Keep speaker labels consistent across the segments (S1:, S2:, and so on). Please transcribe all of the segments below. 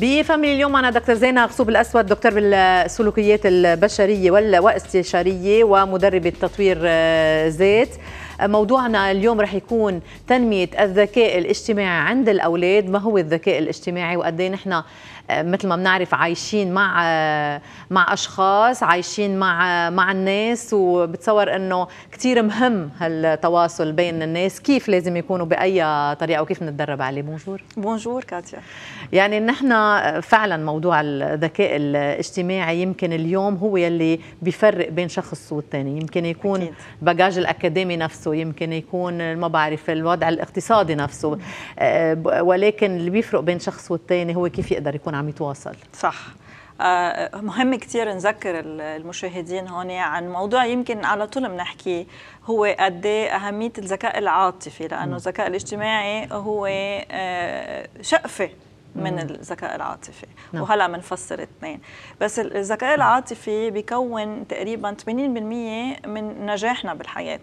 S1: بفاميلي اليوم معنا دكتور زينة غصوب الأسود دكتور بالسلوكيات البشرية والاستشارية ومدربة تطوير ذات آه، موضوعنا اليوم رح يكون تنمية الذكاء الاجتماعي عند الأولاد ما هو الذكاء الاجتماعي وقد إيه نحن مثل ما بنعرف عايشين مع مع اشخاص عايشين مع مع الناس وبتصور انه كثير مهم هالتواصل بين الناس كيف لازم يكونوا باي طريقه وكيف نتدرب عليه بونجور
S2: بونجور كاتيا
S1: يعني نحن فعلا موضوع الذكاء الاجتماعي يمكن اليوم هو يلي بيفرق بين شخص والثاني يمكن يكون أكيد. الاكاديمي نفسه يمكن يكون ما بعرف الوضع الاقتصادي نفسه آه، ولكن اللي بيفرق بين شخص والثاني هو كيف يقدر يكون عم يتواصل صح
S2: آه، مهم كثير نذكر المشاهدين هون عن موضوع يمكن على طول بنحكي هو قد إيه أهمية الذكاء العاطفي لأنه الذكاء الاجتماعي هو آه، شقفة من الذكاء العاطفي نعم. وهلا بنفسر اثنين بس الذكاء نعم. العاطفي بيكون تقريبا 80% من نجاحنا بالحياه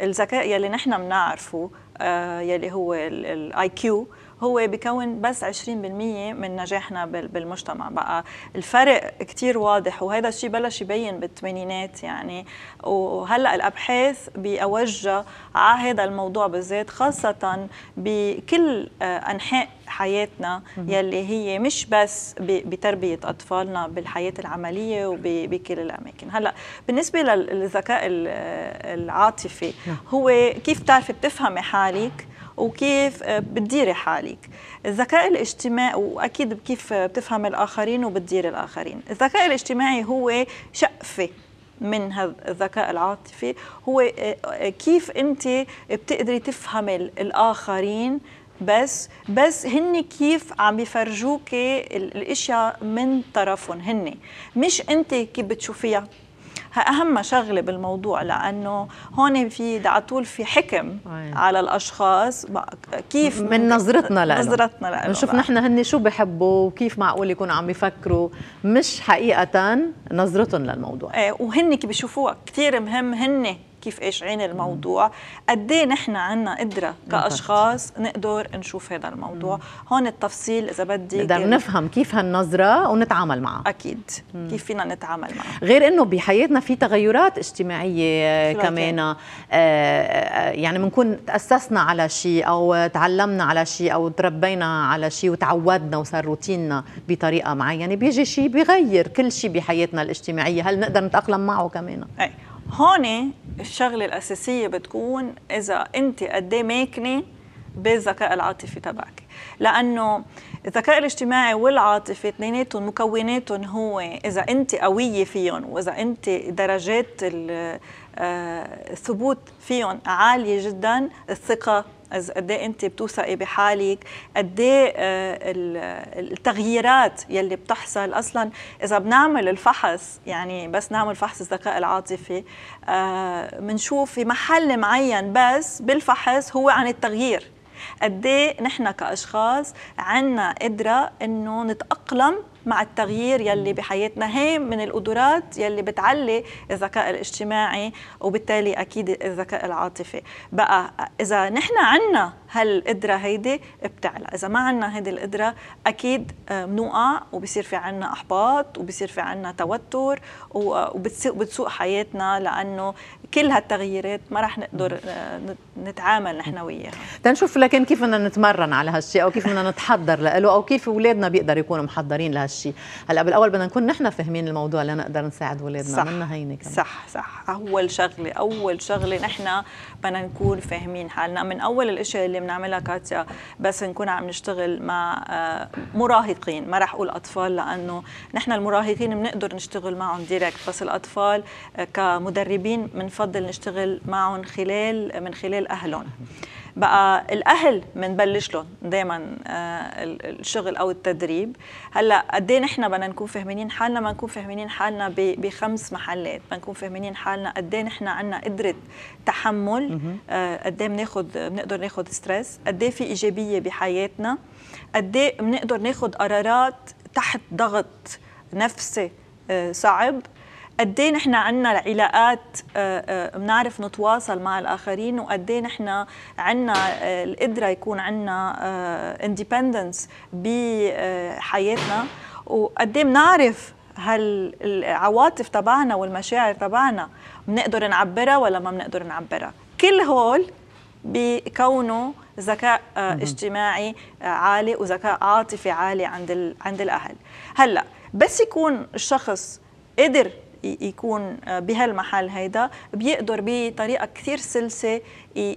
S2: الذكاء يلي نحن بنعرفه آه، يلي هو الاي كيو هو بكون بس 20% من نجاحنا بالمجتمع بقى الفرق كتير واضح وهذا الشيء بلش يبين بالثمانينات يعني وهلا الابحاث بأوجه على هذا الموضوع بالذات خاصه بكل آه، انحاء حياتنا يلي هي مش بس بتربيه اطفالنا بالحياه العمليه وبكل الاماكن هلا بالنسبه للذكاء آه، العاطفي نعم. هو كيف بتعرفي بتفهمي حالك وكيف بتديري حالك الذكاء الاجتماعي واكيد كيف بتفهم الاخرين وبتديري الاخرين الذكاء الاجتماعي هو شقفه من هذا الذكاء العاطفي هو آه، كيف انت بتقدري تفهمي الاخرين بس بس هن كيف عم بيفرجوك الاشياء من طرفهم هن مش انت كيف بتشوفيها اهم شغله بالموضوع لانه هون في على طول في حكم أيه. على الاشخاص كيف من نظرتنا لهم نظرتنا لهم نشوف نحن
S1: هن شو بحبوا وكيف معقول يكونوا عم بيفكروا مش حقيقه نظرتهم للموضوع
S2: ايه وهن كيف بيشوفوها كثير مهم هن كيف ايش عين الموضوع قد ايه نحن عندنا قدره كاشخاص نقدر نشوف هذا الموضوع هون التفصيل اذا بدي نقدر
S1: نفهم كيف هالنظره ونتعامل معها اكيد مم. كيف
S2: فينا نتعامل معها
S1: غير انه بحياتنا في تغيرات اجتماعيه كمان آه، آه، يعني بنكون تاسسنا على شيء او تعلمنا على شيء او تربينا على شيء وتعودنا وصار روتيننا بطريقه معينه يعني بيجي شيء بيغير كل شيء بحياتنا الاجتماعيه هل نقدر نتاقلم معه كمان
S2: إيه. هون الشغله الاساسيه بتكون اذا انت قد إيه ماكنه بالذكاء العاطفي تبعك لانه الذكاء الاجتماعي والعاطفي اثنيناتهم مكوناتهم هو اذا انت قويه فيهم واذا انت درجات آه، الثبوت فيهم عاليه جدا الثقه قد ايه انت بتوثقي بحالك قد ايه آه، التغييرات يلي بتحصل اصلا اذا بنعمل الفحص يعني بس نعمل فحص الذكاء العاطفي بنشوف آه، في محل معين بس بالفحص هو عن التغيير قد ايه نحن كاشخاص عندنا قدره انه نتاقلم مع التغيير يلي بحياتنا هي من القدرات يلي بتعلي الذكاء الاجتماعي وبالتالي اكيد الذكاء العاطفي بقى اذا نحن عنا هالقدره هيدي بتعلى اذا ما عنا هيدي القدره اكيد بنوقع آه، وبصير في عنا احباط وبصير في عنا توتر وبتسوق حياتنا لانه كل هالتغييرات ما رح نقدر آه، نتعامل نحن وياها
S1: تنشوف لكن كيف بدنا نتمرن على هالشيء او كيف بدنا نتحضر له او كيف اولادنا بيقدروا يكونوا محضرين لهالشيء هالشيء هلا بالاول بدنا نكون نحن فاهمين الموضوع لنقدر نساعد ولادنا صح منا هينه كمان. صح صح
S2: اول شغله اول شغله نحن بدنا نكون فاهمين حالنا من اول الاشياء اللي بنعملها كاتيا بس نكون عم نشتغل مع آه، مراهقين ما راح اقول اطفال لانه نحن المراهقين بنقدر نشتغل معهم ديركت بس الاطفال آه، كمدربين بنفضل نشتغل معهم خلال من خلال اهلهم بقى الاهل بنبلش لهم دائما آه، الشغل او التدريب هلا قد ايه نحن بدنا نكون فهمانين حالنا ما نكون فهمانين حالنا بخمس محلات بدنا نكون فهمانين حالنا قد ايه نحن عندنا قدره تحمل آه، قد ايه بناخذ بنقدر ناخذ ستريس قد ايه في ايجابيه بحياتنا قد ايه بنقدر ناخذ قرارات تحت ضغط نفسي آه، صعب قد ايه نحن عندنا علاقات آه، آه، بنعرف نتواصل مع الاخرين وقد ايه نحن عندنا آه، القدره يكون عندنا اندبندنس بحياتنا وقد ايه بنعرف هل العواطف تبعنا والمشاعر تبعنا بنقدر نعبرها ولا ما بنقدر نعبرها كل هول بكونه ذكاء اجتماعي عالي وذكاء عاطفي عالي عند عند الاهل هلا بس يكون الشخص قدر يكون آه، بهالمحل هيدا بيقدر بطريقه كثير سلسه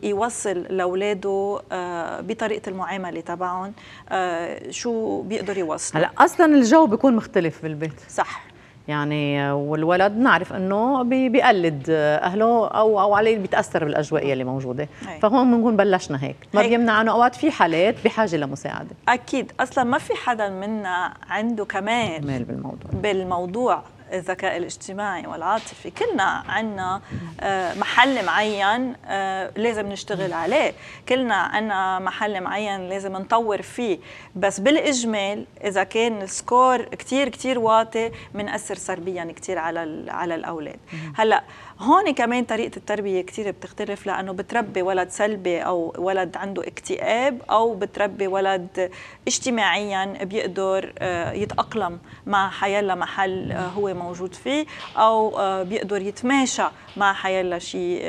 S2: يوصل لاولاده آه، بطريقه المعامله تبعهم آه، شو بيقدر يوصل هلا
S1: اصلا الجو بيكون مختلف بالبيت صح يعني والولد نعرف انه بيقلد اهله او او عليه بيتاثر بالاجواء اللي موجوده هي. فهون بنكون بلشنا هيك ما بيمنع انه اوقات في حالات بحاجه لمساعده
S2: اكيد اصلا ما في حدا منا عنده كمال كمال بالموضوع بالموضوع الذكاء الاجتماعي والعاطفي كلنا عنا آه، محل معين آه، لازم نشتغل عليه كلنا عنا محل معين لازم نطور فيه بس بالإجمال إذا كان السكور كتير كتير واطي بنأثر سلبيا كتير على على الأولاد هلأ هون كمان طريقه التربيه كثير بتختلف لانه بتربي ولد سلبي او ولد عنده اكتئاب او بتربي ولد اجتماعيا بيقدر آه، يتاقلم مع حيلا محل آه، هو موجود فيه او آه، بيقدر يتماشى مع حيلا شيء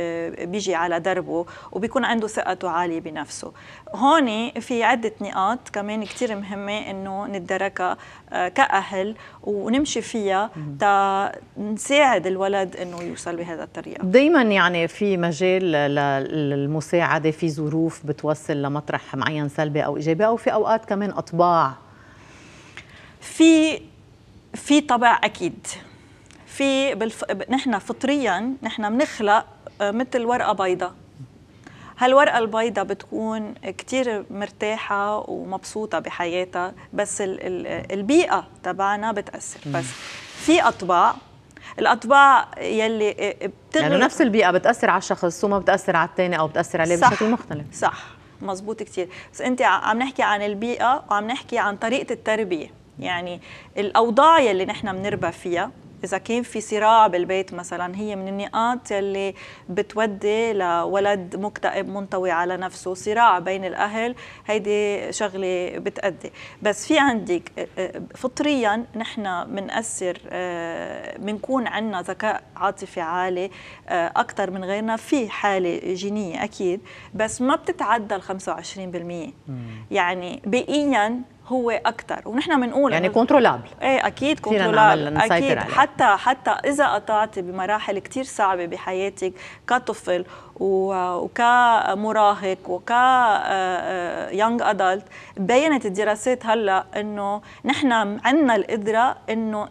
S2: بيجي على دربه وبيكون عنده ثقته عاليه بنفسه هون في عدة نقاط كمان كتير مهمة إنه ندركها آه، كأهل ونمشي فيها تا نساعد الولد إنه يوصل بهذا الطريقة
S1: دايما يعني في مجال للمساعدة في ظروف بتوصل لمطرح معين سلبي أو إيجابي أو في أوقات كمان أطباع
S2: في في طبع أكيد في بالف... نحن فطريا نحن بنخلق آه، مثل ورقة بيضاء هالورقة البيضة بتكون كتير مرتاحة ومبسوطة بحياتها بس الـ الـ البيئة تبعنا بتأثر بس في أطباع الأطباع يلي آه، آه، بتغلق يعني نفس
S1: البيئة بتأثر على الشخص وما بتأثر على الثاني أو بتأثر عليه بشكل
S2: مختلف صح مزبوط كتير بس أنت عم نحكي عن البيئة وعم نحكي عن طريقة التربية يعني الأوضاع يلي نحن بنربى فيها اذا كان في صراع بالبيت مثلا هي من النقاط يلي بتودي لولد مكتئب منطوي على نفسه صراع بين الاهل هيدي شغله بتأدي بس في عندك آه، آه، فطريا نحن منأثر بنكون آه، عندنا ذكاء عاطفي عالي اكثر من غيرنا في حاله جينيه اكيد بس ما بتتعدى ال 25% يعني بيئيا هو اكثر ونحن بنقول يعني كنترولابل ايه اكيد كنترولابل اكيد عليه. حتى حتى اذا قطعتي بمراحل كثير صعبه بحياتك كطفل وكمراهق وك يونغ آه، ادلت آه، بينت الدراسات هلا انه نحن عندنا القدره انه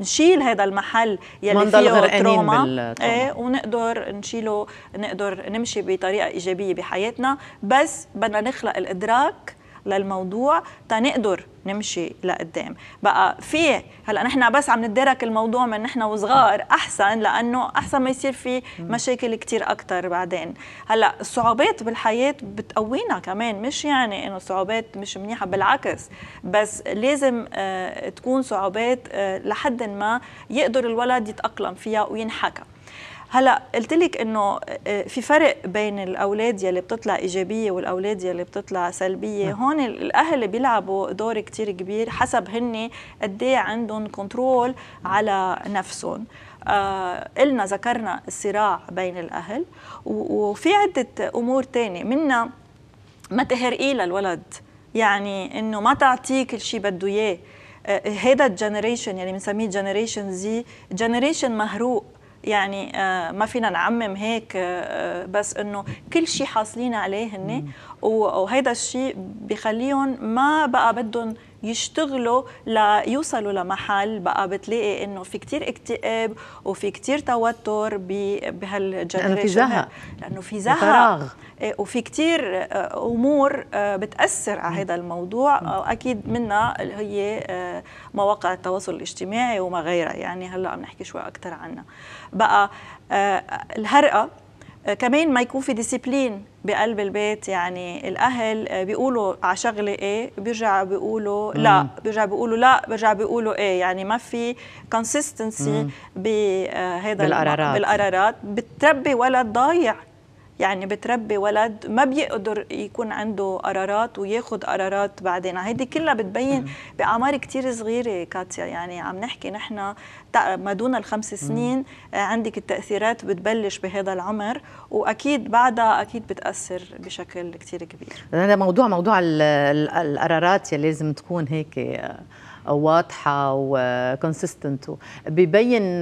S2: نشيل هذا المحل يلي فيه تروما ايه ونقدر نشيله نقدر نمشي بطريقه ايجابيه بحياتنا بس بدنا نخلق الادراك للموضوع تنقدر نمشي لقدام بقى في هلا نحن بس عم ندرك الموضوع من نحن وصغار احسن لانه احسن ما يصير في مشاكل كثير اكثر بعدين هلا الصعوبات بالحياه بتقوينا كمان مش يعني انه صعوبات مش منيحه بالعكس بس لازم آه، تكون صعوبات آه، لحد ما يقدر الولد يتاقلم فيها وينحكى هلا قلت لك انه آه، في فرق بين الاولاد يلي بتطلع ايجابيه والاولاد يلي بتطلع سلبيه نعم. هون الاهل بيلعبوا دور كتير كبير حسب هن قد إيه عندهم كنترول على نفسهم آه قلنا ذكرنا الصراع بين الاهل وفي عده امور تانية منها ما تهرقي للولد يعني انه ما تعطيه كل شيء بده اياه هذا الجنريشن يعني بنسميه جنريشن زي جنريشن مهروق يعني آه، ما فينا نعمم هيك آه، آه، بس انه كل شيء حاصلين عليه هن وهيدا الشيء بخليهم ما بقى بدهم يشتغلوا ليوصلوا لمحل بقى بتلاقي انه في كتير اكتئاب وفي كتير توتر بهالجنريشن لانه في زهق لانه في زهق إيه، وفي كتير آه، امور آه، بتاثر على هذا الموضوع واكيد آه، منها هي مواقع التواصل الاجتماعي وما غيرها يعني هلا عم نحكي شوي اكثر عنها بقى الهرقه آه، كمان ما يكون في ديسيبلين بقلب البيت يعني الاهل آه، بيقولوا على شغله ايه بيرجعوا بيقولوا لا بيرجعوا بيقولوا لا بيرجع بيقولوا ايه يعني ما في كونسيستنسي بهذا بالقرارات بالقرارات بتربي ولد ضايع يعني بتربي ولد ما بيقدر يكون عنده قرارات وياخذ قرارات بعدين هيدي كلها بتبين باعمار كتير صغيره كاتيا يعني عم نحكي نحن ما دون الخمس سنين آه، عندك التاثيرات بتبلش بهذا العمر واكيد بعدها اكيد بتاثر بشكل كتير كبير
S1: هذا موضوع موضوع القرارات يلي لازم تكون هيك آه، واضحه وكونسيستنت ببين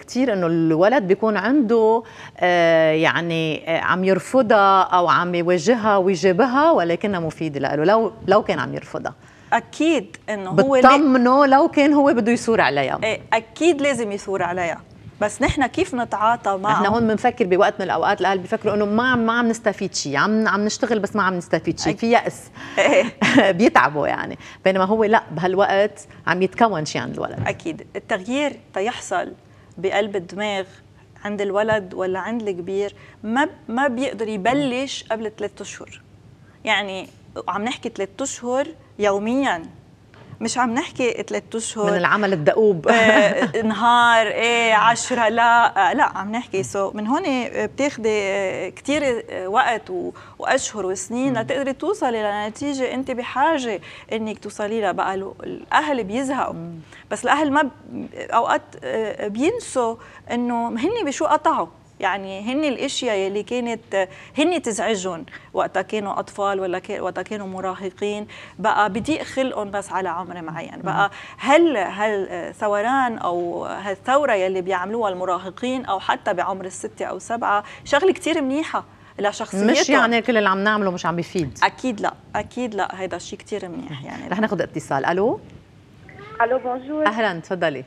S1: كثير انه الولد بيكون عنده آه، يعني آه، عم يرفضها او عم يواجهها ويجيبها ولكنها مفيده له لو لو كان عم يرفضها
S2: اكيد انه هو بتطمنه
S1: لو كان هو بده يثور عليها
S2: إيه، اكيد لازم يثور عليها بس نحن كيف نتعاطى مع نحن هون
S1: بنفكر بوقت من الاوقات الاهل بيفكروا انه ما ما عم نستفيد شيء عم عم نشتغل بس ما عم نستفيد شيء في ياس إيه. بيتعبوا يعني بينما هو لا بهالوقت عم يتكون شيء عند الولد اكيد
S2: التغيير تيحصل بقلب الدماغ عند الولد ولا عند الكبير ما ما بيقدر يبلش قبل ثلاثة اشهر يعني عم نحكي ثلاثة اشهر يوميا مش عم نحكي ثلاث اشهر من العمل الدؤوب آه، نهار ايه عشرة لا آه، لا عم نحكي سو من هون آه، بتاخذي كثير وقت واشهر وسنين لتقدري توصلي لنتيجه انت بحاجه انك توصلي لها بقى الاهل بيزهقوا بس الاهل ما اوقات بينسوا انه هن بشو قطعوا يعني هن الاشياء اللي كانت هن تزعجهم وقتها كانوا اطفال ولا وقتها كانوا مراهقين بقى بضيق خلقهم بس على عمر معين بقى هل هل ثوران او هالثوره يلي بيعملوها المراهقين او حتى بعمر الستة او سبعة شغله كثير منيحه لشخصيتهم مش يعني
S1: كل اللي عم نعمله مش عم بيفيد
S2: اكيد لا اكيد لا هيدا الشيء كثير منيح يعني
S1: رح ناخذ اتصال الو
S2: الو بونجور اهلا تفضلي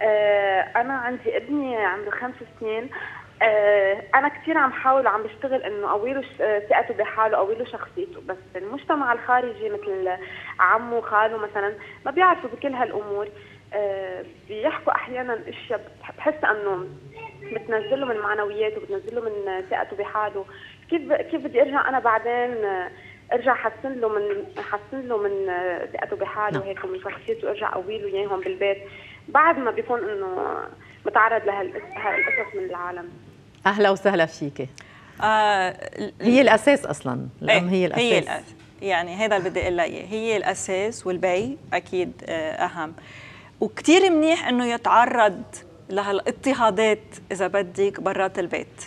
S2: آه، انا
S1: عندي ابني عمره خمس سنين آه، انا كثير عم حاول عم بشتغل انه اقوي له آه، ثقته بحاله اقوي له شخصيته بس المجتمع الخارجي مثل عمه وخاله مثلا ما بيعرفوا بكل هالامور بيحكوا احيانا اشياء بحس انه بتنزله من معنوياته بتنزله من ثقته بحاله كيف كيف بدي ارجع انا بعدين ارجع حسن له من حسن له من ثقته بحاله نعم. هيك ومن شخصيته ارجع اقوي له اياهم بالبيت بعد ما بيكون انه
S2: متعرض لهالقصص من العالم
S1: اهلا وسهلا فيك
S2: آه
S1: هي الاساس اصلا إيه، الام هي الاساس هي الأساس.
S2: يعني هذا اللي بدي اقول اياه هي الاساس والبي اكيد آه، اهم وكثير منيح انه يتعرض لهالاضطهادات اذا بدك برات البيت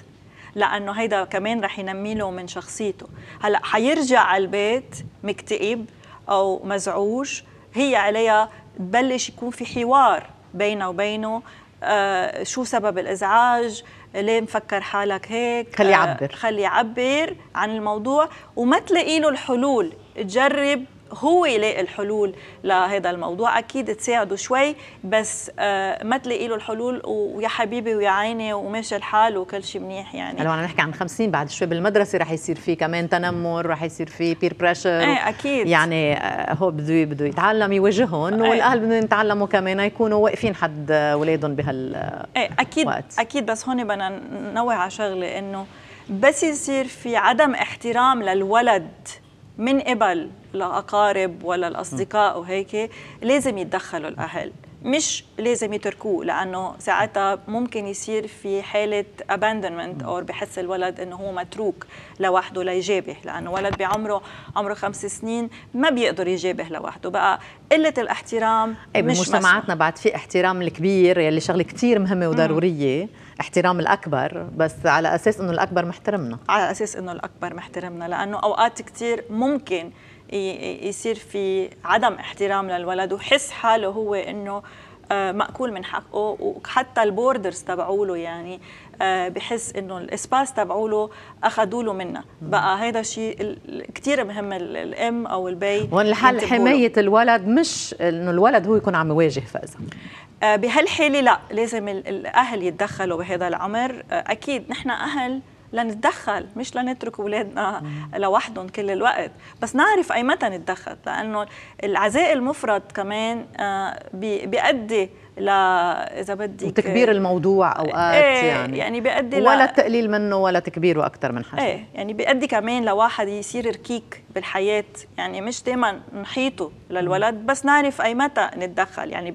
S2: لانه هيدا كمان رح ينمي له من شخصيته هلا حيرجع على البيت مكتئب او مزعوج هي عليها تبلش يكون في حوار بينه وبينه آه، شو سبب الازعاج ليه مفكر حالك هيك خليه آه، يعبر خلي يعبر عن الموضوع وما تلاقي له الحلول تجرب هو يلاقي الحلول لهذا الموضوع اكيد تساعده شوي بس آه، ما تلاقي له الحلول ويا حبيبي ويا عيني وماشي الحال وكل شيء منيح يعني لو
S1: عم نحكي عن 50 بعد شوي بالمدرسه رح يصير في كمان تنمر رح يصير في بير بريشر ايه اكيد يعني آه، هو بده بده يتعلم يواجههم ايه والاهل بدهم يتعلموا كمان يكونوا واقفين حد اولادهم آه، بهال
S2: ايه اكيد وقت. اكيد بس هون بدنا ننوه على شغله انه بس يصير في عدم احترام للولد من قبل الأقارب ولا الأصدقاء وهيك لازم يتدخلوا الأهل مش لازم يتركوه لانه ساعتها ممكن يصير في حاله اباندمنت او بحس الولد انه هو متروك لوحده ليجابه لانه ولد بعمره عمره خمس سنين ما بيقدر يجابه لوحده بقى قله الاحترام أي مش بمجتمعاتنا
S1: بعد في احترام الكبير يلي شغله كثير مهمه وضروريه احترام الاكبر بس على اساس انه الاكبر محترمنا
S2: على اساس انه الاكبر محترمنا لانه اوقات كثير ممكن يصير في عدم احترام للولد وحس حاله هو انه آه، مأكول من حقه وحتى البوردرز تبعوله يعني آه، بحس انه الاسباس تبعوله اخذوا له منه بقى هذا شيء كثير مهم الام او البي وان الحل حمايه
S1: الولد مش انه الولد هو يكون عم يواجه فاذا
S2: آه، بهالحاله لا لازم الاهل يتدخلوا بهذا العمر اكيد نحن اهل لنتدخل مش لنترك اولادنا لوحدهم كل الوقت بس نعرف اي متى نتدخل لانه العزاء المفرط كمان آه، بيؤدي لا اذا بدي وتكبير
S1: الموضوع اوقات ايه يعني يعني بيؤدي ولا تقليل منه ولا تكبيره اكثر من حجمه
S2: ايه يعني بيؤدي كمان لواحد يصير ركيك بالحياه يعني مش دائما نحيطه للولد بس نعرف اي متى نتدخل يعني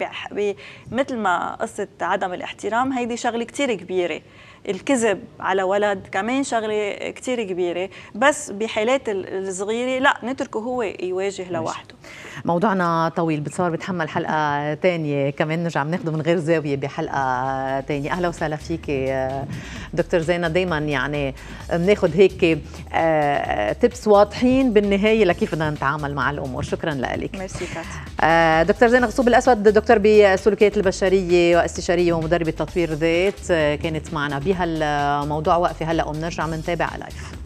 S2: مثل ما قصه عدم الاحترام هيدي شغله كثير كبيره الكذب على ولد كمان شغله كثير كبيره بس بحالات الصغيره لا نتركه هو يواجه لوحده
S1: موضوعنا طويل بتصور بتحمل حلقه ثانيه كمان نرجع بناخده من غير زاويه بحلقه ثانيه اهلا وسهلا فيك آه، دكتور زينه دائما يعني بناخذ هيك تبس آه، واضحين بالنهايه لكيف بدنا نتعامل مع الامور شكرا لك ميرسي آه، دكتور زينه غصوب الاسود دكتور بسلوكيات البشريه واستشاريه ومدربه تطوير ذات كانت معنا بي بيها الموضوع وقفي هلا وبنرجع بنتابع لايف